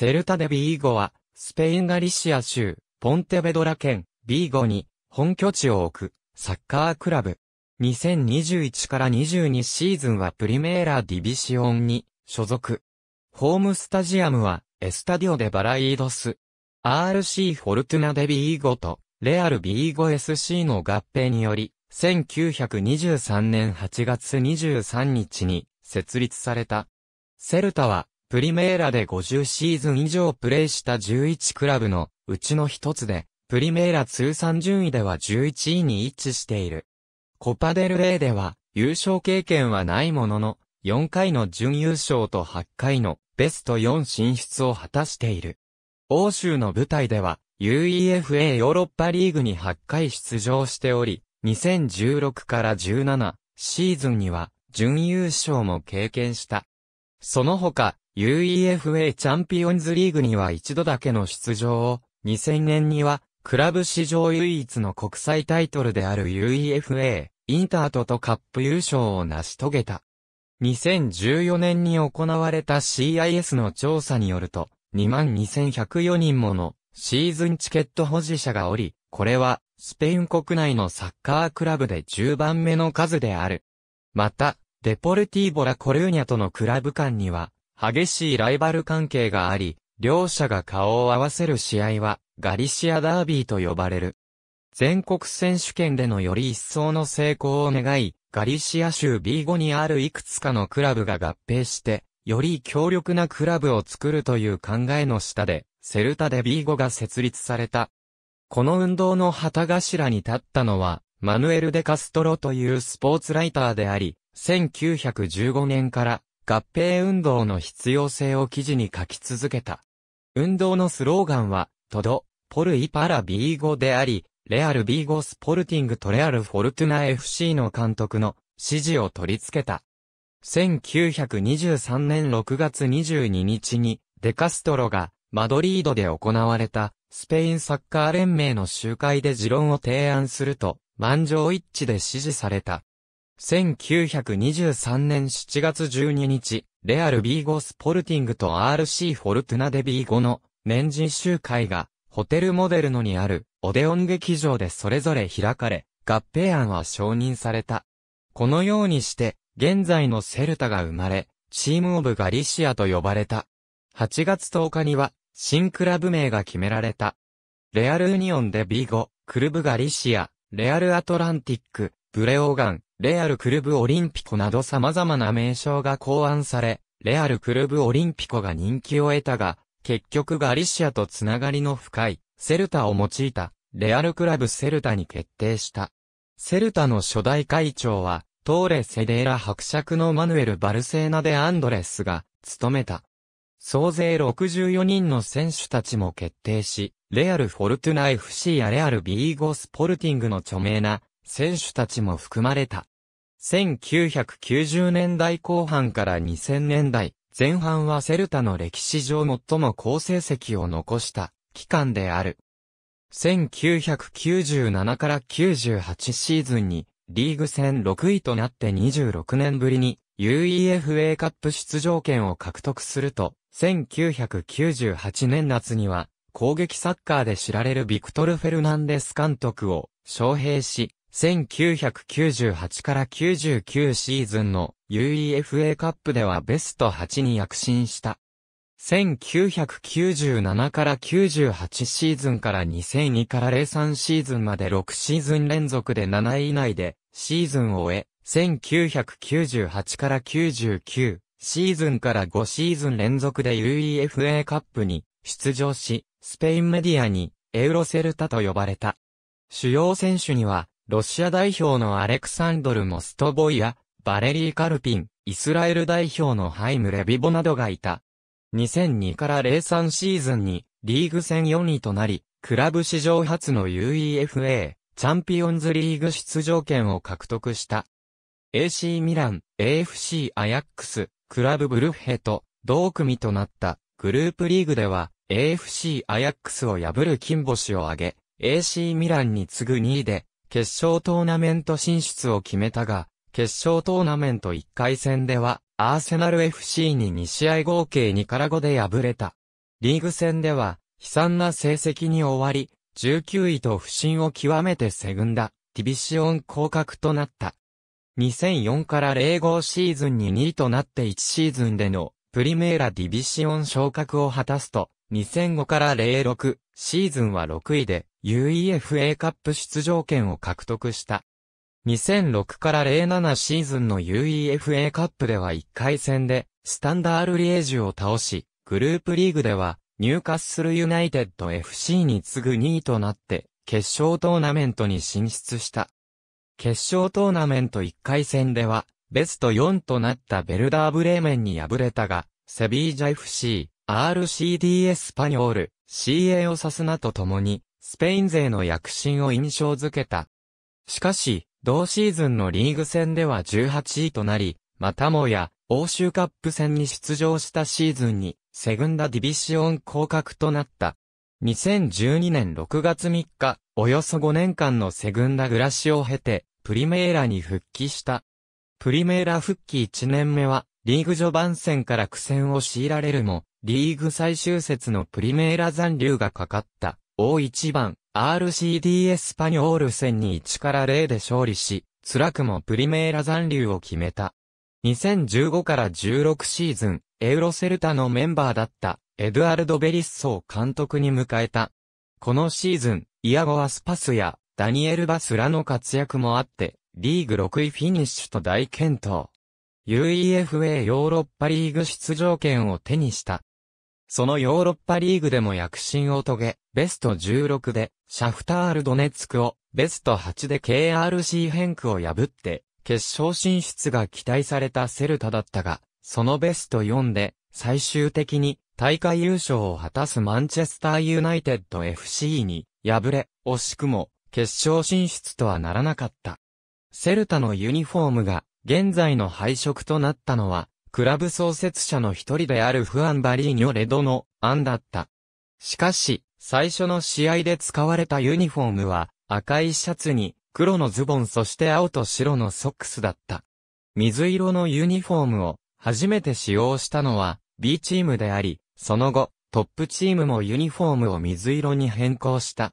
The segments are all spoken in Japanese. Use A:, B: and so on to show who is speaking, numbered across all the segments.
A: セルタデビーゴは、スペインガリシア州、ポンテベドラ県、ビーゴに、本拠地を置く、サッカークラブ。2021から22シーズンはプリメーラディビシオンに、所属。ホームスタジアムは、エスタディオデバライードス。RC フォルトゥナデビーゴと、レアルビーゴ SC の合併により、1923年8月23日に設立された。セルタは、プリメーラで50シーズン以上プレーした11クラブのうちの一つで、プリメーラ通算順位では11位に位置している。コパデルレイでは優勝経験はないものの、4回の準優勝と8回のベスト4進出を果たしている。欧州の舞台では UEFA ヨーロッパリーグに8回出場しており、2016から17シーズンには準優勝も経験した。その他、UEFA チャンピオンズリーグには一度だけの出場を、2000年には、クラブ史上唯一の国際タイトルである UEFA、インタートとカップ優勝を成し遂げた。2014年に行われた CIS の調査によると、22,104人ものシーズンチケット保持者がおり、これはスペイン国内のサッカークラブで10番目の数である。また、デポルティーボラ・コルーニャとのクラブ間には、激しいライバル関係があり、両者が顔を合わせる試合は、ガリシアダービーと呼ばれる。全国選手権でのより一層の成功を願い、ガリシア州 B5 にあるいくつかのクラブが合併して、より強力なクラブを作るという考えの下で、セルタで B5 が設立された。この運動の旗頭に立ったのは、マヌエル・デ・カストロというスポーツライターであり、1915年から合併運動の必要性を記事に書き続けた。運動のスローガンは、トド、ポルイパラビーゴであり、レアルビーゴスポルティングトレアルフォルトゥナ FC の監督の指示を取り付けた。1923年6月22日に、デカストロが、マドリードで行われた、スペインサッカー連盟の集会で持論を提案すると、満場一致で支持された。1923年7月12日、レアルビーゴ・スポルティングと RC フォルトゥナビーゴの年次集会が、ホテルモデルノにあるオデオン劇場でそれぞれ開かれ、合併案は承認された。このようにして、現在のセルタが生まれ、チームオブガリシアと呼ばれた。8月10日には、新クラブ名が決められた。レアルユニオンデ・ビーゴ、クルブガリシア、レアルアトランティック、ブレオーガン、レアルクルブオリンピコなど様々な名称が考案され、レアルクルブオリンピコが人気を得たが、結局ガリシアとつながりの深い、セルタを用いた、レアルクラブセルタに決定した。セルタの初代会長は、トーレ・セデーラ伯爵のマヌエル・バルセーナ・デ・アンドレスが、務めた。総勢64人の選手たちも決定し、レアル・フォルトゥナ FC やレアル・ビーゴ・スポルティングの著名な選手たちも含まれた。1990年代後半から2000年代前半はセルタの歴史上最も好成績を残した期間である。1997から98シーズンにリーグ戦6位となって26年ぶりに UEFA カップ出場権を獲得すると、1998年夏には攻撃サッカーで知られるビクトル・フェルナンデス監督を招聘し、1998から99シーズンの UEFA カップではベスト8に躍進した。1997から98シーズンから2002から03シーズンまで6シーズン連続で7位以内でシーズンを終え、1998から99シーズンから5シーズン連続で UEFA カップに出場し、スペインメディアにエウロセルタと呼ばれた。主要選手にはロシア代表のアレクサンドル・モストボイア、バレリー・カルピン、イスラエル代表のハイム・レビボなどがいた。2002から03シーズンに、リーグ戦4位となり、クラブ史上初の UEFA、チャンピオンズリーグ出場権を獲得した。AC ミラン、AFC アヤックス、クラブブルッヘと同組となったグループリーグでは AFC アヤックスを破る金星を挙げ、AC ミランに次ぐ2位で決勝トーナメント進出を決めたが、決勝トーナメント1回戦では、アーセナル FC に2試合合計2から5で敗れた。リーグ戦では、悲惨な成績に終わり、19位と不振を極めてせぐんだ、ディビシオン降格となった。2004から05シーズンに2位となって1シーズンでの、プリメーラディビシオン昇格を果たすと、2005から06シーズンは6位で、UEFA カップ出場権を獲得した。2006から07シーズンの UEFA カップでは1回戦で、スタンダールリエージュを倒し、グループリーグでは、ニューカッスルユナイテッド FC に次ぐ2位となって、決勝トーナメントに進出した。決勝トーナメント1回戦では、ベスト4となったベルダーブレーメンに敗れたが、セビージャ FC、RCD エスパニョール、CA オサスナと共に、スペイン勢の躍進を印象づけた。しかし、同シーズンのリーグ戦では18位となり、またもや、欧州カップ戦に出場したシーズンに、セグンダディビシオン降格となった。2012年6月3日、およそ5年間のセグンダ暮らしを経て、プリメーラに復帰した。プリメーラ復帰1年目は、リーグ序盤戦から苦戦を強いられるも、リーグ最終節のプリメーラ残留がかかった。大一番、RCD エスパニョール戦に1から0で勝利し、辛くもプリメーラ残留を決めた。2015から16シーズン、エウロセルタのメンバーだった、エドゥアルド・ベリッソを監督に迎えた。このシーズン、イアゴ・アスパスや、ダニエル・バスラの活躍もあって、リーグ6位フィニッシュと大健闘。UEFA ヨーロッパリーグ出場権を手にした。そのヨーロッパリーグでも躍進を遂げ、ベスト16で、シャフタール・ドネツクを、ベスト8で KRC 変化を破って、決勝進出が期待されたセルタだったが、そのベスト4で、最終的に、大会優勝を果たすマンチェスターユナイテッド FC に、敗れ、惜しくも、決勝進出とはならなかった。セルタのユニフォームが、現在の配色となったのは、クラブ創設者の一人であるフアン・バリーニョ・レドの案だった。しかし、最初の試合で使われたユニフォームは、赤いシャツに、黒のズボンそして青と白のソックスだった。水色のユニフォームを、初めて使用したのは、B チームであり、その後、トップチームもユニフォームを水色に変更した。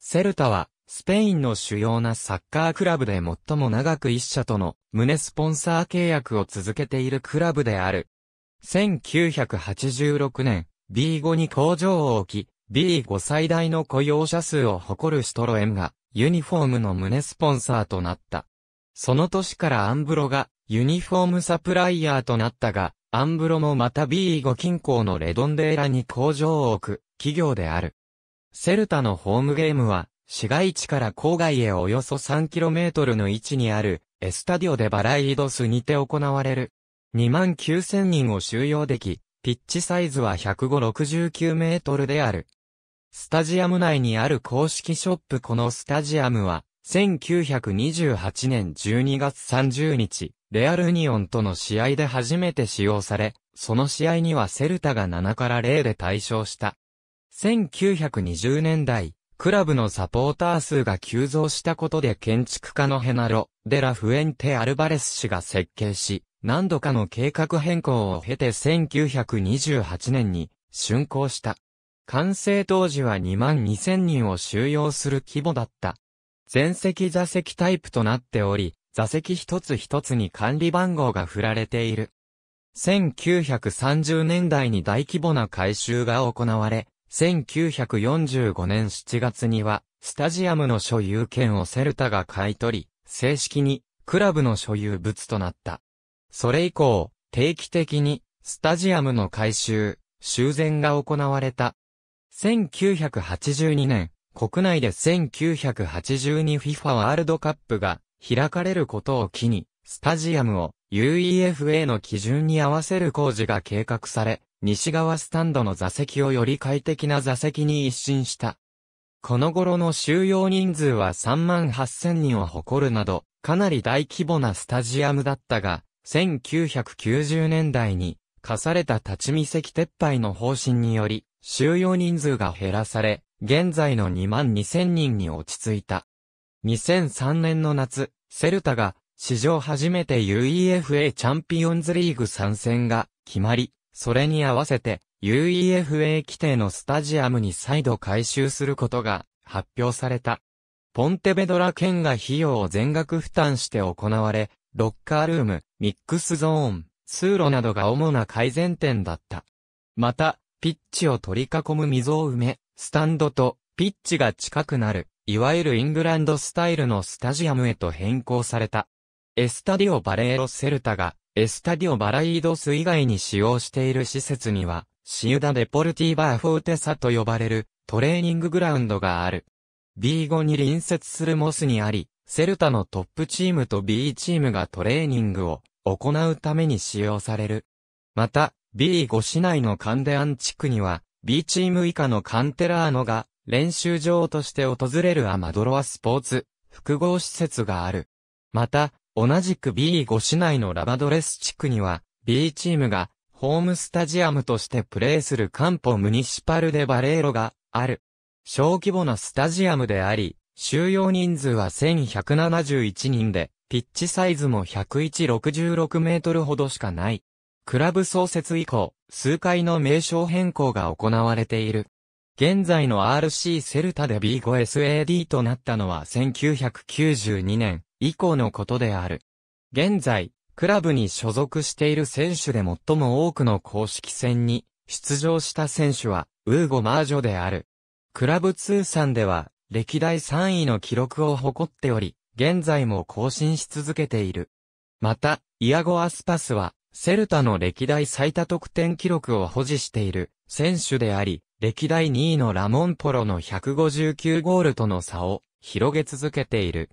A: セルタは、スペインの主要なサッカークラブで最も長く一社との胸スポンサー契約を続けているクラブである。1986年、B5 に工場を置き、B5 最大の雇用者数を誇るシトロエムが、ユニフォームの胸スポンサーとなった。その年からアンブロが、ユニフォームサプライヤーとなったが、アンブロもまた B5 近郊のレドンデーラに工場を置く、企業である。セルタのホームゲームは、市街地から郊外へおよそ 3km の位置にある、エスタディオでバライードスにて行われる。2万9000人を収容でき、ピッチサイズは10569メートルである。スタジアム内にある公式ショップこのスタジアムは、1928年12月30日、レアルニオンとの試合で初めて使用され、その試合にはセルタが7から0で対象した。1920年代、クラブのサポーター数が急増したことで建築家のヘナロ・デラ・フエンテ・アルバレス氏が設計し、何度かの計画変更を経て1928年に竣工した。完成当時は2万2000人を収容する規模だった。全席座席タイプとなっており、座席一つ一つに管理番号が振られている。1930年代に大規模な改修が行われ、1945年7月には、スタジアムの所有権をセルタが買い取り、正式にクラブの所有物となった。それ以降、定期的にスタジアムの改修、修繕が行われた。1982年、国内で 1982FIFA ワールドカップが開かれることを機に、スタジアムを UEFA の基準に合わせる工事が計画され、西側スタンドの座席をより快適な座席に一新した。この頃の収容人数は3万8000人を誇るなど、かなり大規模なスタジアムだったが、1990年代に、課された立ち見席撤廃の方針により、収容人数が減らされ、現在の2万2000人に落ち着いた。2003年の夏、セルタが、史上初めて UEFA チャンピオンズリーグ参戦が決まり、それに合わせて UEFA 規定のスタジアムに再度改修することが発表された。ポンテベドラ県が費用を全額負担して行われ、ロッカールーム、ミックスゾーン、通路などが主な改善点だった。また、ピッチを取り囲む溝を埋め、スタンドとピッチが近くなる、いわゆるイングランドスタイルのスタジアムへと変更された。エスタディオ・バレーロ・セルタがエスタディオ・バライードス以外に使用している施設には、シウダ・デポルティーバー・フォーテサと呼ばれるトレーニンググラウンドがある。B5 に隣接するモスにあり、セルタのトップチームと B チームがトレーニングを行うために使用される。また、B5 市内のカンデアン地区には、B チーム以下のカンテラーノが練習場として訪れるアマドロアスポーツ複合施設がある。また、同じく B5 市内のラバドレス地区には、B チームが、ホームスタジアムとしてプレーするカンポムニシパルデバレーロがある。小規模なスタジアムであり、収容人数は1171人で、ピッチサイズも10166メートルほどしかない。クラブ創設以降、数回の名称変更が行われている。現在の RC セルタで B5SAD となったのは1992年、以降のことである。現在、クラブに所属している選手で最も多くの公式戦に出場した選手は、ウーゴ・マージョである。クラブ通算では、歴代3位の記録を誇っており、現在も更新し続けている。また、イアゴ・アスパスは、セルタの歴代最多得点記録を保持している選手であり、歴代2位のラモンポロの159ゴールとの差を広げ続けている。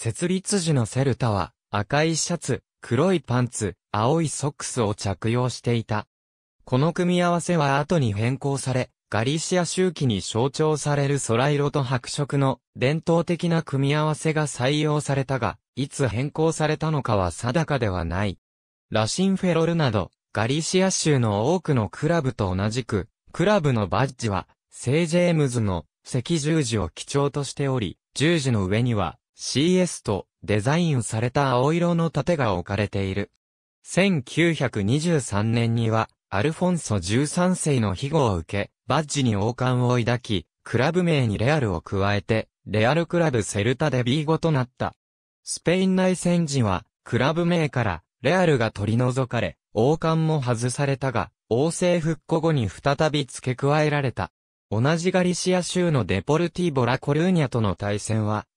A: 設立時のセルタは、赤いシャツ、黒いパンツ、青いソックスを着用していた。この組み合わせは後に変更され、ガリシア周期に象徴される空色と白色の伝統的な組み合わせが採用されたが、いつ変更されたのかは定かではない。ラシンフェロルなど、ガリシア州の多くのクラブと同じく、クラブのバッジは、聖ジェームズの赤十字を基調としており、十字の上には、CS とデザインされた青色の盾が置かれている。1923年には、アルフォンソ13世の庇護を受け、バッジに王冠を抱き、クラブ名にレアルを加えて、レアルクラブセルタで B 語となった。スペイン内戦時は、クラブ名から、レアルが取り除かれ、王冠も外されたが、王政復古後に再び付け加えられた。同じガリシア州のデポルティーボ・ラ・コルーニャとの対戦は、